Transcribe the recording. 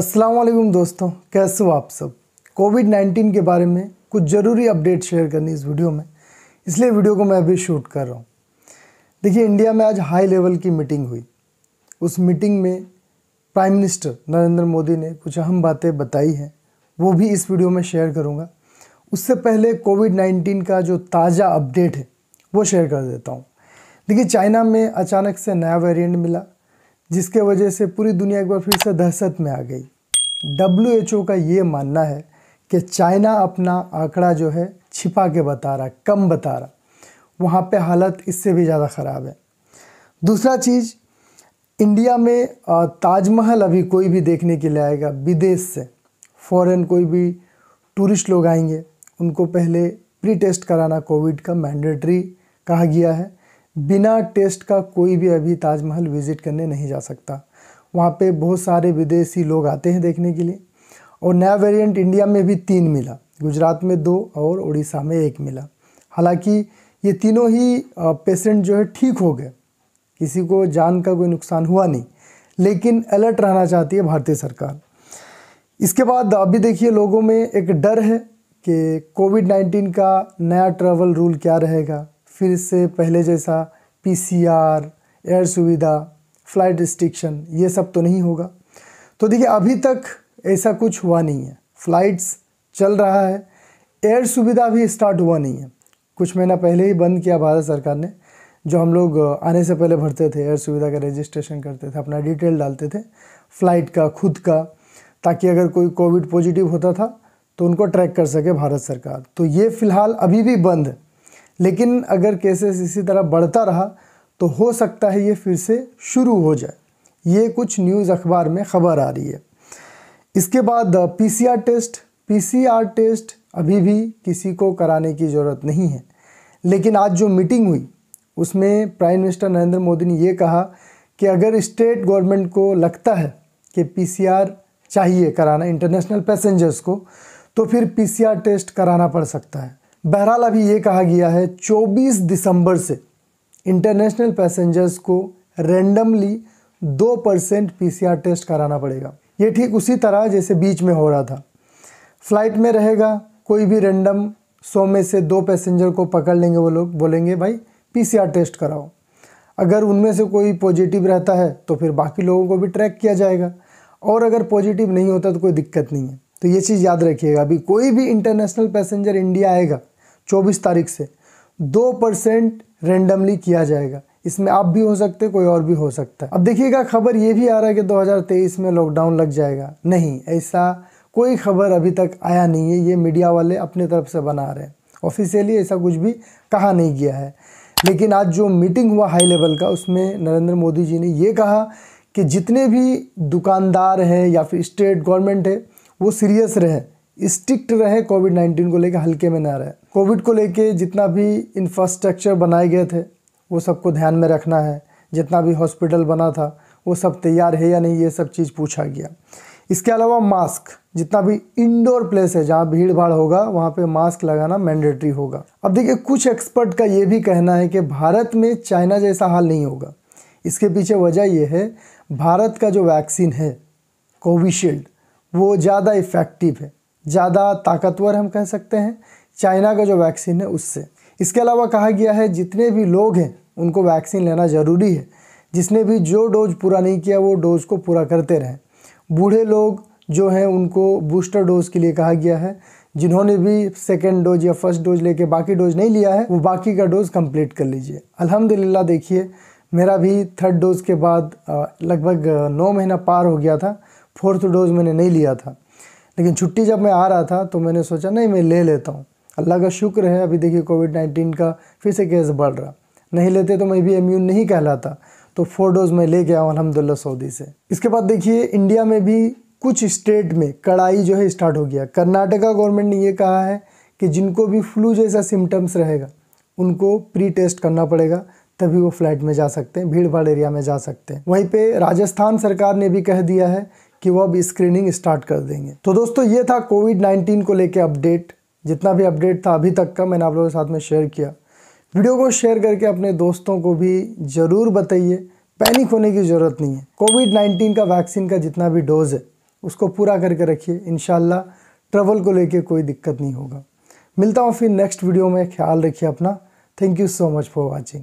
अस्सलाम वालेकुम दोस्तों कैसे हो आप सब कोविड 19 के बारे में कुछ ज़रूरी अपडेट शेयर करनी इस वीडियो में इसलिए वीडियो को मैं अभी शूट कर रहा हूँ देखिए इंडिया में आज हाई लेवल की मीटिंग हुई उस मीटिंग में प्राइम मिनिस्टर नरेंद्र मोदी ने कुछ अहम बातें बताई हैं वो भी इस वीडियो में शेयर करूँगा उससे पहले कोविड नाइन्टीन का जो ताज़ा अपडेट है वो शेयर कर देता हूँ देखिए चाइना में अचानक से नया वेरियंट मिला जिसके वजह से पूरी दुनिया एक बार फिर से दहशत में आ गई डब्ल्यू का ये मानना है कि चाइना अपना आंकड़ा जो है छिपा के बता रहा है कम बता रहा वहाँ पे हालत इससे भी ज़्यादा ख़राब है दूसरा चीज़ इंडिया में ताजमहल अभी कोई भी देखने के लिए आएगा विदेश से फॉरेन कोई भी टूरिस्ट लोग आएंगे उनको पहले प्री टेस्ट कराना कोविड का मैंडेटरी कहा गया है बिना टेस्ट का कोई भी अभी ताजमहल विज़िट करने नहीं जा सकता वहाँ पे बहुत सारे विदेशी लोग आते हैं देखने के लिए और नया वेरिएंट इंडिया में भी तीन मिला गुजरात में दो और उड़ीसा में एक मिला हालांकि ये तीनों ही पेशेंट जो है ठीक हो गए किसी को जान का कोई नुकसान हुआ नहीं लेकिन अलर्ट रहना चाहती है भारतीय सरकार इसके बाद अभी देखिए लोगों में एक डर है कि कोविड नाइन्टीन का नया ट्रैवल रूल क्या रहेगा फिर इससे पहले जैसा PCR air Suvidha flight restriction ये सब तो नहीं होगा तो देखिए अभी तक ऐसा कुछ हुआ नहीं है फ्लाइट्स चल रहा है एयर सुविधा भी स्टार्ट हुआ नहीं है कुछ महीना पहले ही बंद किया भारत सरकार ने जो हम लोग आने से पहले भरते थे एयर सुविधा का रजिस्ट्रेशन करते थे अपना डिटेल डालते थे फ़्लाइट का खुद का ताकि अगर कोई कोविड पॉजिटिव होता था तो उनको ट्रैक कर सके भारत सरकार तो ये फ़िलहाल अभी भी बंद है लेकिन अगर केसेस इसी तरह बढ़ता रहा तो हो सकता है ये फिर से शुरू हो जाए ये कुछ न्यूज़ अखबार में खबर आ रही है इसके बाद पीसीआर टेस्ट पीसीआर टेस्ट अभी भी किसी को कराने की ज़रूरत नहीं है लेकिन आज जो मीटिंग हुई उसमें प्राइम मिनिस्टर नरेंद्र मोदी ने ये कहा कि अगर स्टेट गवर्नमेंट को लगता है कि पीसीआर चाहिए कराना इंटरनेशनल पैसेंजर्स को तो फिर पीसीआर टेस्ट कराना पड़ सकता है बहरहाल अभी ये कहा गया है 24 दिसंबर से इंटरनेशनल पैसेंजर्स को रेंडमली दो परसेंट पी टेस्ट कराना पड़ेगा ये ठीक उसी तरह जैसे बीच में हो रहा था फ्लाइट में रहेगा कोई भी रेंडम सौ में से दो पैसेंजर को पकड़ लेंगे वो लोग बोलेंगे भाई पी टेस्ट कराओ अगर उनमें से कोई पॉजिटिव रहता है तो फिर बाकी लोगों को भी ट्रैक किया जाएगा और अगर पॉजिटिव नहीं होता तो कोई दिक्कत नहीं है तो ये चीज़ याद रखिएगा अभी कोई भी इंटरनेशनल पैसेंजर इंडिया आएगा चौबीस तारीख से दो परसेंट रेंडमली किया जाएगा इसमें आप भी हो सकते कोई और भी हो सकता है अब देखिएगा खबर ये भी आ रहा है कि 2023 में लॉकडाउन लग जाएगा नहीं ऐसा कोई खबर अभी तक आया नहीं है ये मीडिया वाले अपने तरफ से बना रहे हैं ऑफिशियली ऐसा कुछ भी कहा नहीं गया है लेकिन आज जो मीटिंग हुआ हाई लेवल का उसमें नरेंद्र मोदी जी ने ये कहा कि जितने भी दुकानदार हैं या फिर स्टेट गवर्नमेंट है वो सीरियस रहे स्ट्रिक्ट रहे कोविड नाइन्टीन को लेकर हल्के में ना रहे कोविड को लेके जितना भी इंफ्रास्ट्रक्चर बनाए गए थे वो सबको ध्यान में रखना है जितना भी हॉस्पिटल बना था वो सब तैयार है या नहीं ये सब चीज़ पूछा गया इसके अलावा मास्क जितना भी इंडोर प्लेस है जहाँ भीड़ भाड़ होगा वहाँ पे मास्क लगाना मैंडेटरी होगा अब देखिए कुछ एक्सपर्ट का ये भी कहना है कि भारत में चाइना जैसा हाल नहीं होगा इसके पीछे वजह यह है भारत का जो वैक्सीन है कोविशील्ड वो ज़्यादा इफ़ेक्टिव है ज़्यादा ताकतवर हम कह सकते हैं चाइना का जो वैक्सीन है उससे इसके अलावा कहा गया है जितने भी लोग हैं उनको वैक्सीन लेना ज़रूरी है जिसने भी जो डोज पूरा नहीं किया वो डोज को पूरा करते रहें बूढ़े लोग जो हैं उनको बूस्टर डोज के लिए कहा गया है जिन्होंने भी सेकेंड डोज या फर्स्ट डोज लेके बाकी डोज नहीं लिया है वो बाकी का डोज कंप्लीट कर लीजिए अल्हम्दुलिल्लाह देखिए मेरा भी थर्ड डोज के बाद लगभग नौ महीना पार हो गया था फोर्थ डोज मैंने नहीं लिया था लेकिन छुट्टी जब मैं आ रहा था तो मैंने सोचा नहीं मैं ले लेता हूँ अल्लाह का शुक्र है अभी देखिए कोविड नाइन्टीन का फिर से केस बढ़ रहा नहीं लेते तो मैं भी इम्यून नहीं कहलाता तो फोर डोज मैं ले गया हूँ अलहमदिल्ला सऊदी से इसके बाद देखिए इंडिया में भी कुछ स्टेट में कड़ाई जो है स्टार्ट हो गया कर्नाटका गवर्नमेंट ने ये कहा है कि जिनको भी फ्लू जैसा सिम्टम्स रहेगा उनको प्री टेस्ट करना पड़ेगा तभी वो फ्लाइट में जा सकते हैं भीड़ भाड़ एरिया में जा सकते हैं वहीं पे राजस्थान सरकार ने भी कह दिया है कि वो अब स्क्रीनिंग स्टार्ट कर देंगे तो दोस्तों ये था कोविड नाइन्टीन को लेकर अपडेट जितना भी अपडेट था अभी तक का मैंने आप लोगों के साथ में शेयर किया वीडियो को शेयर करके अपने दोस्तों को भी ज़रूर बताइए पैनिक होने की ज़रूरत नहीं है कोविड नाइन्टीन का वैक्सीन का जितना भी डोज़ है उसको पूरा करके रखिए इन ट्रैवल को लेके कोई दिक्कत नहीं होगा मिलता हूँ फिर नेक्स्ट वीडियो में ख्याल रखिए अपना thank you so much for watching